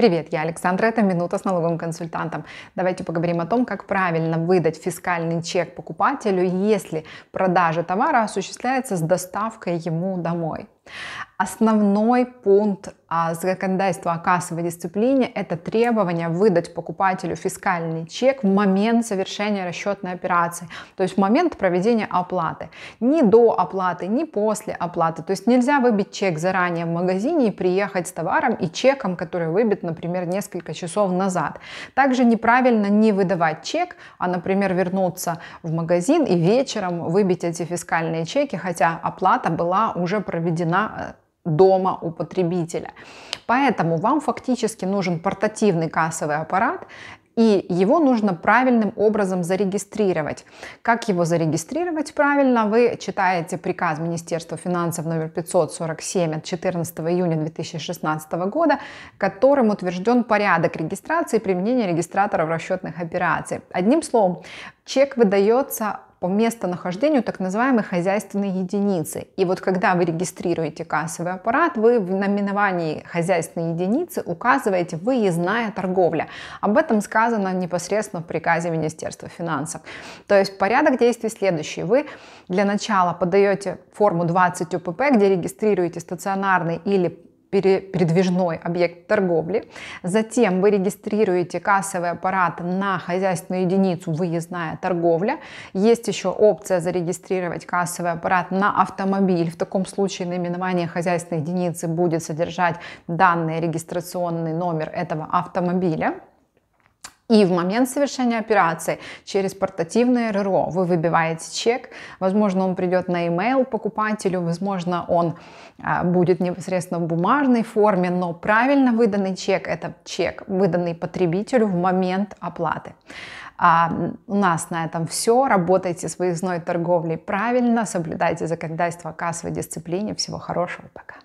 Привет, я Александра, это «Минута с налоговым консультантом». Давайте поговорим о том, как правильно выдать фискальный чек покупателю, если продажа товара осуществляется с доставкой ему домой. Основной пункт а, законодательства о кассовой дисциплине – это требование выдать покупателю фискальный чек в момент совершения расчетной операции, то есть в момент проведения оплаты. Ни до оплаты, ни после оплаты. То есть нельзя выбить чек заранее в магазине и приехать с товаром и чеком, который выбит, например, несколько часов назад. Также неправильно не выдавать чек, а, например, вернуться в магазин и вечером выбить эти фискальные чеки, хотя оплата была уже проведена цена э, дома у потребителя. Поэтому вам фактически нужен портативный кассовый аппарат, и его нужно правильным образом зарегистрировать. Как его зарегистрировать правильно? Вы читаете приказ Министерства финансов номер 547 от 14 июня 2016 года, которым утвержден порядок регистрации и применения регистраторов расчетных операций. Одним словом, чек выдается по местонахождению так называемой хозяйственной единицы. И вот когда вы регистрируете кассовый аппарат, вы в наименовании хозяйственной единицы указываете выездная торговля. Об этом сказано непосредственно в приказе Министерства финансов. То есть порядок действий следующий. Вы для начала подаете форму 20 УПП, где регистрируете стационарный или передвижной объект торговли. Затем вы регистрируете кассовый аппарат на хозяйственную единицу выездная торговля. Есть еще опция зарегистрировать кассовый аппарат на автомобиль. В таком случае наименование хозяйственной единицы будет содержать данные регистрационный номер этого автомобиля. И в момент совершения операции через портативное РРО вы выбиваете чек, возможно, он придет на e-mail покупателю, возможно, он а, будет непосредственно в бумажной форме, но правильно выданный чек – это чек, выданный потребителю в момент оплаты. А у нас на этом все. Работайте с выездной торговлей правильно, соблюдайте законодательство о кассовой дисциплине. Всего хорошего, пока.